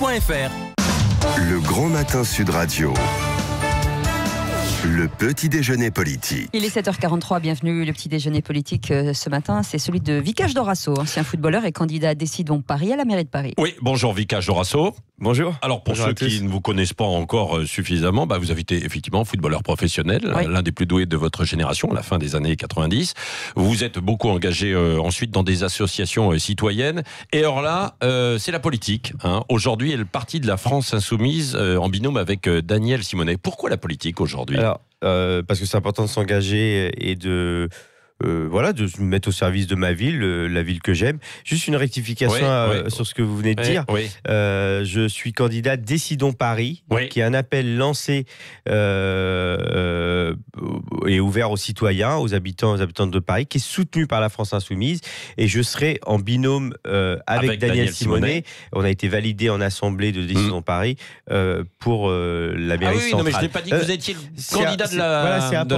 Le Grand Matin Sud Radio. Le petit déjeuner politique. Il est 7h43, bienvenue. Le petit déjeuner politique euh, ce matin, c'est celui de Vicage Dorasso, ancien footballeur et candidat à Décidons Paris à la mairie de Paris. Oui, bonjour Vicage Dorasso. Bonjour. Alors pour ceux qui ne vous connaissent pas encore euh, suffisamment, bah, vous avez été effectivement footballeur professionnel, euh, l'un des plus doués de votre génération, à la fin des années 90. Vous êtes beaucoup engagé ensuite dans des associations citoyennes. Et alors là, c'est la politique. Hein. Aujourd'hui, elle partie de la France insoumise en binôme avec Daniel Simonet. Pourquoi la politique aujourd'hui euh, parce que c'est important de s'engager et de euh, voilà, de me mettre au service de ma ville, euh, la ville que j'aime. Juste une rectification euh, sur ce que vous venez de dire. je suis candidat Décidons Paris, qui est un appel lancé et ouvert aux citoyens, aux habitants, aux habitantes de Paris, qui est soutenu par la France Insoumise. Et je serai en binôme avec, Daniel, Simonnet Simonet. On a été validé en assemblée de Décidons mm. Paris pour la ah mairie oui, mais je n'ai pas dit que vous étiez candidat de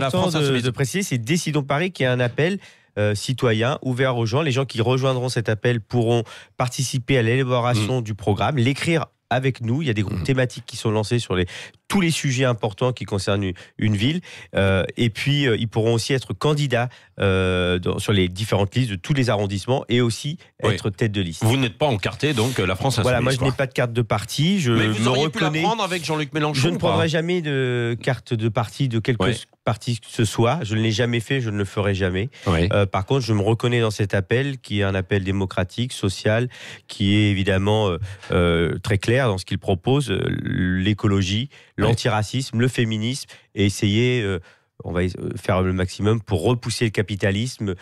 la, France Insoumise. de préciser, c'est Décidons Paris qui est un appel appel euh, citoyen ouvert aux gens. Les gens qui rejoindront cet appel pourront participer à l'élaboration mm. du programme, l'écrire avec nous. Il y a des groupes mm. thématiques qui sont lancés sur les tous les sujets importants qui concernent une ville. Euh, et puis, euh, ils pourront aussi être candidats euh, sur les différentes listes de tous les arrondissements et aussi être tête de liste. Vous n'êtes pas encarté, donc la France a Voilà, moi je n'ai pas de carte de parti. Je Mais vous me auriez prendre avec Jean-Luc Mélenchon Je ne prendrai jamais de carte de parti de quelque parti que ce soit. Je ne l'ai jamais fait, je ne le ferai jamais. par contre, je me reconnais dans cet appel qui est un appel démocratique, social, qui est évidemment très clair dans ce qu'il propose l'écologie, l'antiracisme, le féminisme, et essayer euh, on va euh, faire le maximum pour repousser le capitalisme,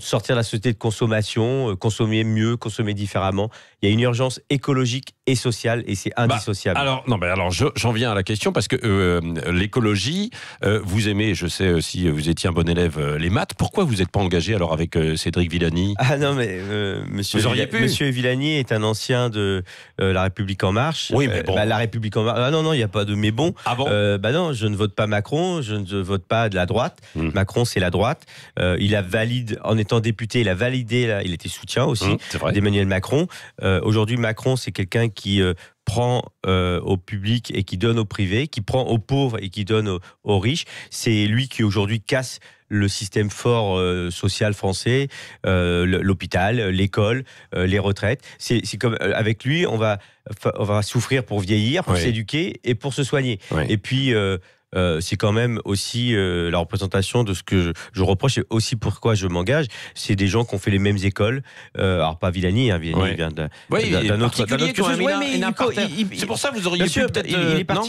sortir de la société de consommation, euh, consommer mieux, consommer différemment. Il y a une urgence écologique et sociale et c'est bah, indissociable. alors non, mais alors j'en viens à la question parce que euh, l'écologie, vous aimez, je sais si vous étiez un bon élève, les maths. Pourquoi vous n'êtes pas engagé alors avec Cédric Villani Ah non, mais Monsieur, vous auriez pu. Monsieur Villani est un ancien de La République en Marche. Oui, mais bon. Bah, la République en Marche. Ah non, non, il n'y a pas de mais bon. Ah bon Bah non, je ne vote pas Macron, je ne vote pas de la droite. Mmh. Macron, c'est la droite. Euh, il a validé, en étant député, il a validé, là, il était soutien aussi mmh, d'Emmanuel Macron. Euh, aujourd'hui, Macron, c'est quelqu'un qui euh, prend au public et qui donne au privé, qui prend aux pauvres et qui donne aux, riches. C'est lui qui aujourd'hui casse le système fort social français, l'hôpital, l'école, les retraites. C'est comme avec lui, on va, on va souffrir pour vieillir, pour s'éduquer et pour se soigner. Et puis euh, c'est quand même aussi euh, la représentation de ce que je, reproche et aussi pourquoi je m'engage. C'est des gens qui ont fait les mêmes écoles. Euh, alors, pas Villani, hein, Villani vient d'un autre. C'est pour ça que vous auriez peut-être.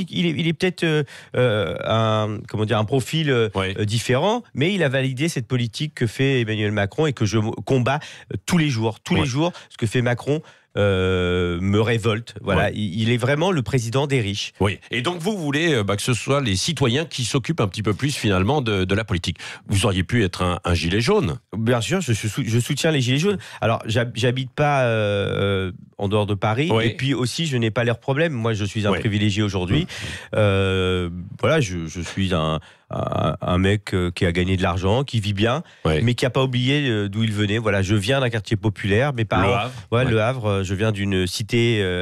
Il, est, peut-être un, comment dire, un profil différent, mais il a validé cette politique que fait Emmanuel Macron et que je combats tous les jours. Tous les jours, ce que fait Macron. Euh, me révolte. Voilà, il est vraiment le président des riches. Oui. Et donc vous voulez euh, bah, que ce soit les citoyens qui s'occupent un petit peu plus finalement de, la politique. Vous auriez pu être un, gilet jaune. Bien sûr, je, soutiens les gilets jaunes. Alors j'habite pas euh, en dehors de Paris. Et puis aussi, je n'ai pas leurs problèmes. Moi, je suis un privilégié aujourd'hui. Mmh. voilà, je suis un un, mec euh, qui a gagné de l'argent, qui vit bien, mais qui n'a pas oublié euh, d'où il venait. Voilà, je viens d'un quartier populaire, mes parents. Le Havre. Le Havre euh, je viens d'une cité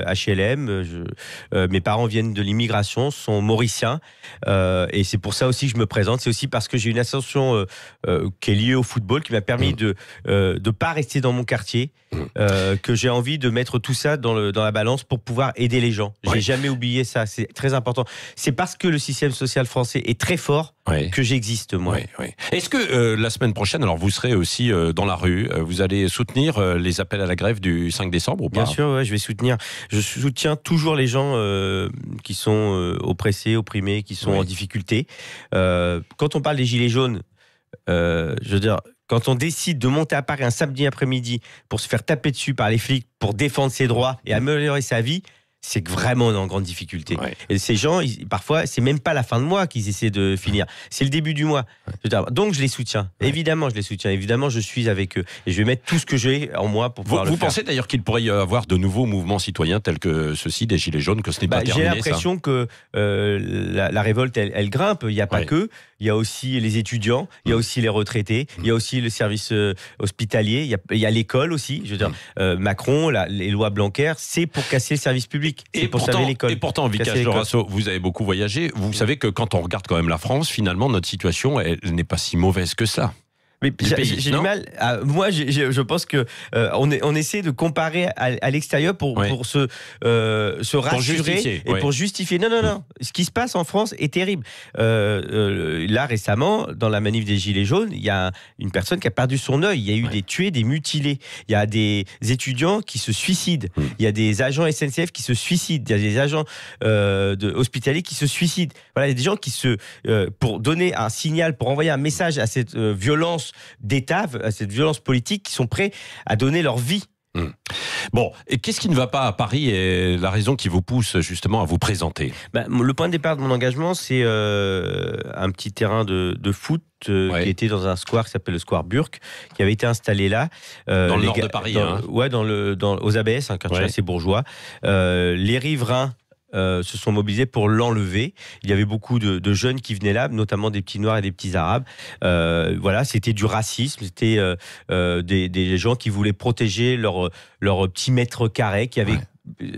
HLM. mes parents viennent de l'immigration, sont mauriciens, et c'est pour ça aussi que je me présente. C'est aussi parce que j'ai une ascension qui est liée au football, qui m'a permis mm. de ne pas rester dans mon quartier. Euh, que j'ai envie de mettre tout ça dans, la balance pour pouvoir aider les gens. J'ai n'ai jamais oublié ça, c'est très important. C'est parce que le système social français est très fort que j'existe, moi. Est-ce que euh, la semaine prochaine, alors vous serez aussi euh, dans la rue, vous allez soutenir les appels à la grève du 5 décembre ou pas Bien sûr, je vais soutenir. Je soutiens toujours les gens qui sont oppressés, opprimés, qui sont en difficulté. quand on parle des Gilets jaunes, je veux dire, quand on décide de monter à Paris un samedi après-midi pour se faire taper dessus par les flics, pour défendre ses droits et améliorer sa vie, c'est vraiment en grande difficulté. Et ces gens, ils, parfois, c'est même pas la fin de mois qu'ils essaient de finir, c'est le début du mois. Donc je les soutiens, évidemment, je les soutiens, évidemment, je suis avec eux et je vais mettre tout ce que j'ai en moi pour vous, Vous, pensez d'ailleurs qu'il pourrait y avoir de nouveaux mouvements citoyens tels que ceux-ci des Gilets jaunes, que ce n'est pas bah, terminé J'ai l'impression que euh, la, révolte, elle, grimpe, il n'y a pas que il y a aussi les étudiants, il y a mm. aussi les retraités, il y a mm. aussi le service euh, hospitalier, il y a, l'école aussi. Mm. Euh, Macron, les lois Blanquer, c'est pour casser le service public, c'est pour sauver l'école. Et pourtant, Vicage vous avez beaucoup voyagé, vous savez que quand on regarde quand même la France, finalement, notre situation, n'est pas si mauvaise que ça. Mais j'ai du mal. moi, je pense que euh, on, est, on, essaie de comparer à, l'extérieur pour, pour se, euh, se rassurer et pour justifier. Non, non, non. Mm. Ce qui se passe en France est terrible. Euh, là, récemment, dans la manif des Gilets jaunes, il y a une personne qui a perdu son œil. Il y a eu des tués, des mutilés. Il y a des étudiants qui se suicident. Mm. Il y a des agents SNCF qui se suicident. Il y a des agents de, hospitaliers qui se suicident. Voilà, il y a des gens qui se. pour donner un signal, pour envoyer un message à cette violence d'État, à euh, cette violence politique, qui sont prêts à donner leur vie hmm. Bon, et qu'est-ce qui ne va pas à Paris et la raison qui vous pousse justement à vous présenter ben, Le point de départ de mon engagement, c'est euh, un petit terrain de, de foot euh, qui était dans un square qui s'appelle le square Burke, qui avait été installé là. dans le nord de Paris. Hein. Ouais, dans le, dans, aux ABS, un quartier assez bourgeois. les riverains euh, se sont mobilisés pour l'enlever. Il y avait beaucoup de, jeunes qui venaient là, notamment des petits Noirs et des petits Arabes. Euh, voilà, c'était du racisme, c'était euh, des, gens qui voulaient protéger leur, leur petit mètre carré, qui avait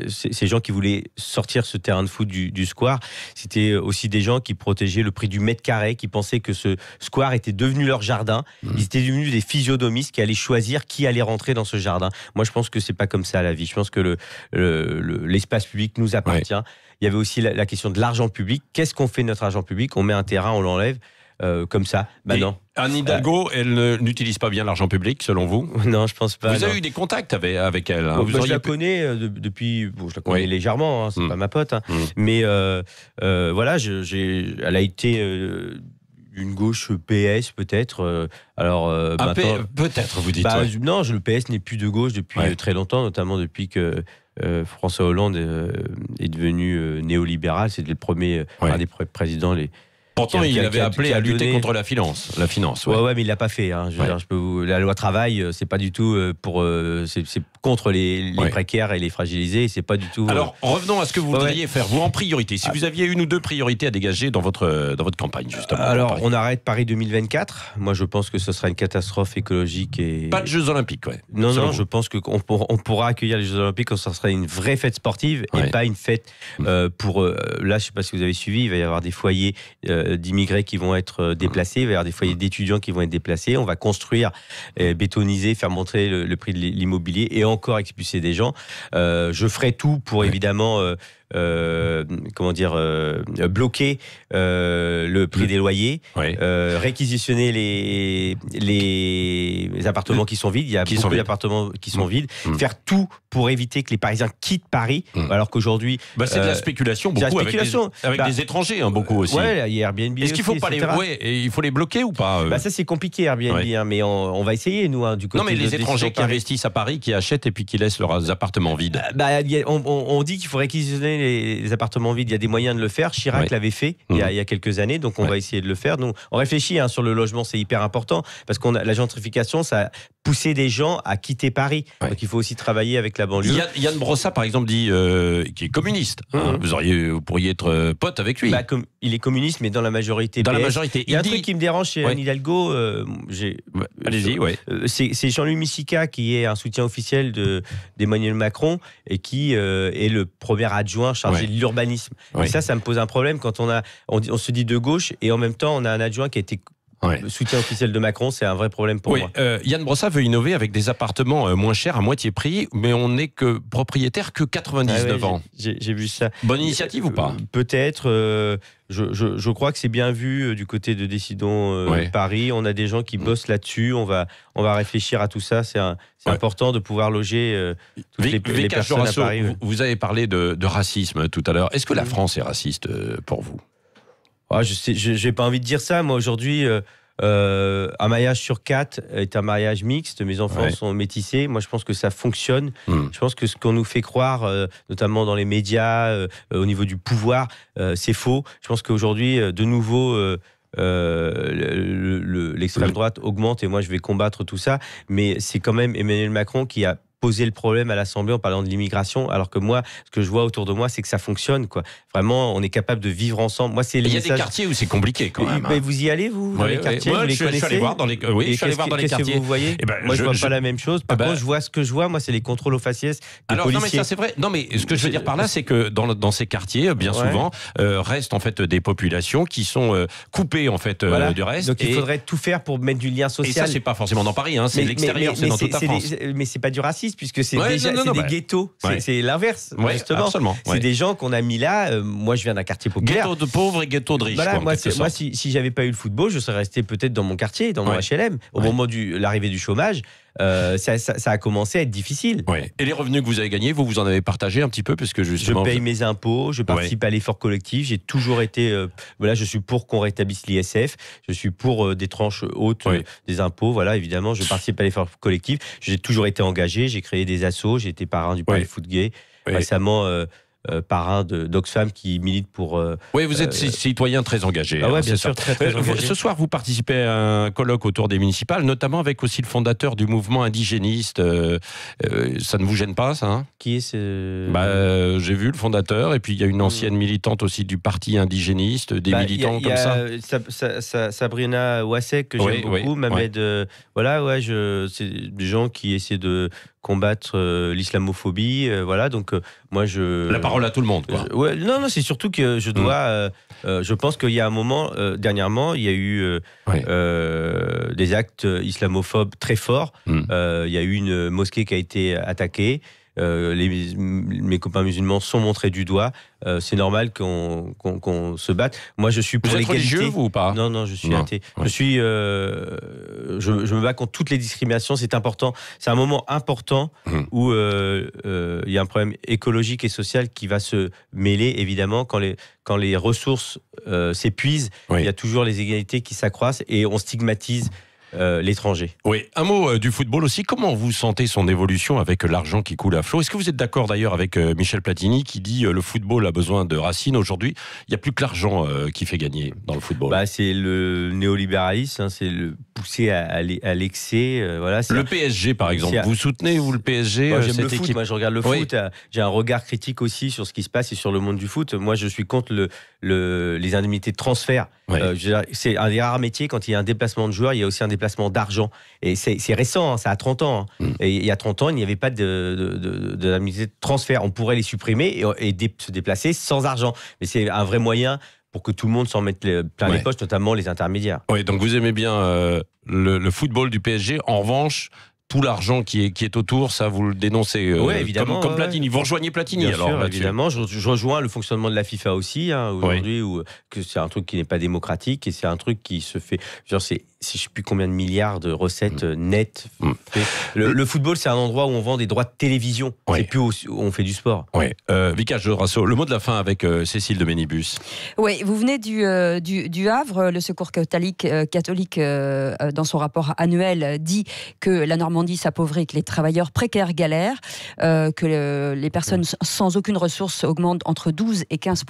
ces gens qui voulaient sortir ce terrain de foot du, square, c'était aussi des gens qui protégeaient le prix du mètre carré, qui pensaient que ce square était devenu leur jardin. Mmh. Ils étaient devenus des physiodomistes qui allaient choisir qui allait rentrer dans ce jardin. Moi, je pense que c'est pas comme ça la vie. Je pense que l'espace public nous appartient. Il y avait aussi la question de l'argent public. Qu'est-ce qu'on fait de notre argent public On met un terrain, on l'enlève. Euh, comme ça. Maintenant. Anne euh, Hidalgo, elle n'utilise pas bien l'argent public, selon vous Non, je pense pas. Vous avez eu des contacts avec, elle. Je la connais depuis. je la connais légèrement. ce hein, c'est hmm. pas ma pote. Hein. Hmm. Mais euh, voilà, elle a été une gauche PS peut-être. Alors ah, peut-être vous dites. Bah, non, le PS n'est plus de gauche depuis très longtemps, notamment depuis que François Hollande est, devenu néolibéral. C'est le premier, un des premiers présidents les Pourtant, il avait appelé à lutter contre la finance. La finance. Ouais, mais il l'a pas fait. Hein. La loi travail, euh, c'est pas du tout euh, pour. Euh, c'est contre les, précaires et les fragilisés. C'est pas du tout. Alors, revenons à ce que vous voudriez faire vous en priorité. Si vous aviez une ou deux priorités à dégager dans votre dans votre campagne, justement. Alors, on arrête Paris 2024. Moi, je pense que ce sera une catastrophe écologique et. Pas de Jeux Olympiques, ouais. Non, non, je pense qu'on on pourra accueillir les Jeux Olympiques quand ce sera une vraie fête sportive et pas une fête mm. pour. là, je sais pas si vous avez suivi. Il va y avoir des foyers. Euh, d'immigrés qui vont être euh, déplacés, vers des foyers d'étudiants qui vont être déplacés. On va construire, euh, bétoniser, faire monter le, le prix de l'immobilier et encore expulser des gens. je ferai tout pour évidemment euh, comment dire, euh, bloquer euh, le prix des loyers, réquisitionner les, les, appartements qui sont vides. Il y a beaucoup d'appartements qui sont mm. vides. Mm. Faire tout pour éviter que les Parisiens quittent Paris, mm. alors qu'aujourd'hui. Bah, c'est de la spéculation, beaucoup. Avec, des, bah, étrangers, hein, beaucoup aussi. il y a Airbnb. Est-ce qu'il faut, pas les, il faut les bloquer ou pas bah, Ça, c'est compliqué, Airbnb, hein, mais on, va essayer, nous, hein, du côté. Non, mais les étrangers qui investissent à Paris, qui achètent et puis qui laissent leurs appartements vides. on, dit qu'il faut réquisitionner les, appartements vides. Il y a des moyens de le faire. Chirac l'avait fait mhm. il, y a, quelques années, donc on va essayer de le faire. on réfléchit hein, sur le logement, c'est hyper important parce qu'on la gentrification, ça pousser des gens à quitter Paris. Donc il faut aussi travailler avec la banlieue. Yann, Brossat, Brossa, par exemple, dit euh, qu'il est communiste. Hein. Mhm. vous, auriez, vous pourriez être euh, pote avec lui. Bah, comme, il est communiste, mais dans la majorité. Dans la majorité. Il y a un truc qui me dérange chez ouais. Hidalgo. Euh, bah, allez-y, ouais. C'est Jean-Louis Missica qui est un soutien officiel d'Emmanuel Macron et qui est le premier adjoint chargé de l'urbanisme. Et ça, ça me pose un problème quand on, a, on se dit de gauche et en même temps, on a un adjoint qui a été le soutien officiel de Macron, c'est un vrai problème pour moi. Euh, Yann Brossa veut innover avec des appartements euh, moins chers, à moitié prix, mais on n'est que propriétaire que 99 ah ans. J'ai vu ça. Bonne initiative ou pas euh, Peut-être. je, crois que c'est bien vu du côté de Décidons Paris. On a des gens qui mm. bossent là-dessus. On va, on va réfléchir à tout ça. C'est important de pouvoir loger toutes les, les personnes à Paris. Vous, avez parlé de, de racisme tout à l'heure. Est-ce que la France est raciste pour vous ah, je n'ai pas envie de dire ça. Moi, aujourd'hui, euh, euh, un mariage sur quatre est un mariage mixte. Mes enfants sont métissés. Moi, je pense que ça fonctionne. Hmm. Je pense que ce qu'on nous fait croire, euh, notamment dans les médias, au niveau du pouvoir, c'est faux. Je pense qu'aujourd'hui, de nouveau. L'extrême droite augmente et moi je vais combattre tout ça, mais c'est quand même Emmanuel Macron qui a poser le problème à l'Assemblée en parlant de l'immigration, alors que moi, ce que je vois autour de moi, c'est que ça fonctionne. Quoi. Vraiment, on est capable de vivre ensemble. Moi, c'est Il y a des quartiers où c'est compliqué quand même. Hein. Mais vous y allez, vous les quartiers je, suis allé voir dans les, oui, je voir dans les quartiers. vous voyez eh ben, Moi, je, vois pas la même chose. Eh par ben contre, je vois ce que je vois. Moi, c'est les contrôles aux faciès. alors, non, mais ça, c'est vrai. Non, mais ce que je veux dire par là, c'est que dans, dans ces quartiers, bien souvent, euh, restent en fait des populations qui sont euh, coupées en fait euh, du reste. Donc, il faudrait tout faire pour mettre du lien social. Et ça, c'est pas forcément dans Paris. Hein. C'est l'extérieur, c'est dans toute Mais c'est pas du racisme puisque c'est déjà des bah, ghettos. C'est l'inverse, C'est des gens qu'on a mis là. Euh, moi, je viens d'un quartier populaire. Ghetto de pauvres et ghetto de riches. moi, si, si j'avais pas eu le football, je serais resté peut-être dans mon quartier, dans mon HLM. Au moment de l'arrivée du chômage, euh, ça, a commencé à être difficile. Et les revenus que vous avez gagnés, vous vous en avez partagé un petit peu que Je paye mes impôts, je participe à l'effort collectif, j'ai toujours été... Euh, voilà, je suis pour qu'on rétablisse l'ISF, je suis pour euh, des tranches hautes des impôts, voilà, évidemment, je participe à l'effort collectif, j'ai toujours été engagé, j'ai créé des assos, j'ai été parrain du Palais Foot Gay, récemment... Euh, parrain d'Oxfam qui milite pour. Euh, oui, vous êtes euh, citoyen très engagé. Ah hein, bien sûr, très, engagé. Ce soir, vous participez à un colloque autour des municipales, notamment avec aussi le fondateur du mouvement indigéniste. ça ne vous gêne pas, ça hein Qui est ce. Bah, J'ai vu le fondateur, et puis il y a une hmm. ancienne militante aussi du parti indigéniste, des militants comme ça. Sabrina Ouasek, que j'aime beaucoup, Ouais. voilà, ouais, c'est des gens qui essaient de combattre euh, l'islamophobie. Euh, voilà, donc euh, moi je. La parole à tout le monde. Quoi. non, non, c'est surtout que je mm. dois. je pense qu'il y a un moment, dernièrement, il y a eu des actes islamophobes très forts. Mm. il y a eu une mosquée qui a été attaquée. Euh, les, mes copains musulmans sont montrés du doigt. Euh, c'est normal qu'on se batte. Moi, je suis pour êtes religieux vous, ou pas Non, non, je suis athée. Je suis, euh, je, me bats contre toutes les discriminations. C'est important. C'est un moment important hum. où il y a un problème écologique et social qui va se mêler. Évidemment, quand les quand les ressources s'épuisent, il y a toujours les égalités qui s'accroissent et on stigmatise. Euh, l'étranger. Oui, un mot euh, du football aussi. Comment vous sentez son évolution avec euh, l'argent qui coule à flot Est-ce que vous êtes d'accord d'ailleurs avec Michel Platini qui dit le football a besoin de racines aujourd'hui Il n'y a plus que l'argent qui fait gagner dans le football. Bah, c'est le néolibéralisme, hein, c'est le pousser à, à l'excès. voilà, le PSG par exemple. Vous soutenez ou le PSG Moi, Moi je regarde le foot. J'ai un regard critique aussi sur ce qui se passe et sur le monde du foot. Moi je suis contre le, les indemnités de transfert. c'est un des rares métiers quand il y a un déplacement de joueur, il y a aussi un déplacement d'argent. Et c'est récent, hein, ça a 30 ans. Hein. Mm. Et il y a 30 ans, il n'y avait pas de, transfert. On pourrait les supprimer et, se déplacer sans argent. Mais c'est un vrai moyen pour que tout le monde s'en mette plein les poches, notamment les intermédiaires. Oui, donc vous aimez bien euh, le, football du PSG. En revanche, tout l'argent qui est, qui est autour, ça vous le dénoncez euh, évidemment, comme, Platini. Vous rejoignez Platini Bien alors Évidemment, je, rejoins le fonctionnement de la FIFA aussi hein, aujourd'hui, où que c'est un truc qui n'est pas démocratique et c'est un truc qui se fait si je sais plus combien de milliards de recettes mm. euh, nettes. Mm. Le, football, c'est un endroit où on vend des droits de télévision. C'est plus où on fait du sport. Oui. Euh, Vika le mot de la fin avec euh, Cécile de Ménibus. Oui, vous venez euh, du, du, Havre. Le Secours catholique, catholique dans son rapport annuel, dit que la Normandie s'appauvrit, que les travailleurs précaires galèrent, que les personnes mm. sans aucune ressource augmentent entre 12 et 15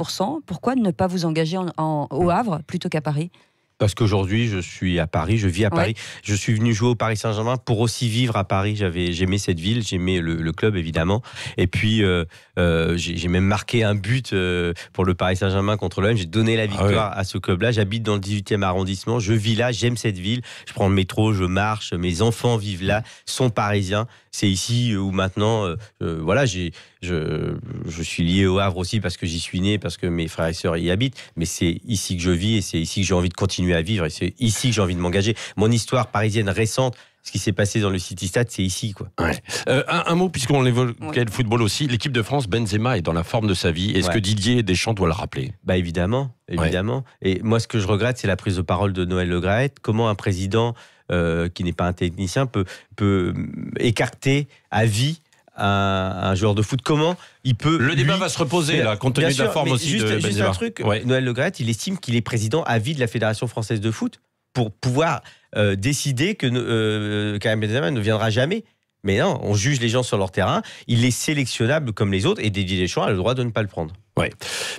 Pourquoi ne pas vous engager au Havre plutôt qu'à Paris parce qu'aujourd'hui, je suis à Paris, je vis à Paris. Je suis venu jouer au Paris Saint-Germain pour aussi vivre à Paris. J'avais, j'aimais cette ville, j'aimais le, le club évidemment. Et puis, euh, euh, j'ai même marqué un but euh, pour le Paris Saint-Germain contre l'OM. J'ai donné la ah victoire à ce club-là. J'habite dans le 18e arrondissement. Je vis là, j'aime cette ville. Je prends le métro, je marche. Mes enfants vivent là, sont parisiens c'est ici euh, ou maintenant. Euh, euh, voilà, j'ai, je, je, suis lié au Havre aussi parce que j'y suis né, parce que mes frères et sœurs y habitent. Mais c'est ici que je vis et c'est ici que j'ai envie de continuer à vivre et c'est ici que j'ai envie de m'engager. Mon histoire parisienne récente, ce qui s'est passé dans le City Stade, c'est ici. quoi. Euh, un, mot, puisqu'on évoque le football aussi, l'équipe de France, Benzema est dans la forme de sa vie. Est-ce que Didier Deschamps doit le rappeler Bah évidemment, évidemment. Et moi, ce que je regrette, c'est la prise de parole de Noël Le Graët. Comment un président euh, qui n'est pas un technicien peut, peut mm, écarter à vie un, joueur de foot Comment il peut Le débat va se reposer là, compte tenu de la forme aussi de Benzema. un truc, Noël Le Graët, il estime qu'il est président à vie de la Fédération française de foot pour pouvoir euh, décider que euh, Karim Benzema ne viendra jamais. Mais non, on juge les gens sur leur terrain. Il est sélectionnable comme les autres et des Deschamps a le droit de ne pas le prendre. Ouais.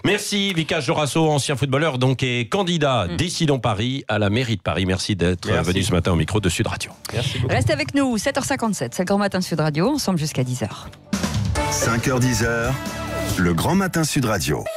Merci Vicage Jorasso, ancien footballeur donc et candidat mm. Décidons Paris à la mairie de Paris. Merci d'être venu ce matin au micro de Sud Radio. Merci Reste avec nous 7h57, c'est le grand matin Sud Radio, ensemble jusqu'à 10h. 5h10h, le grand matin Sud Radio.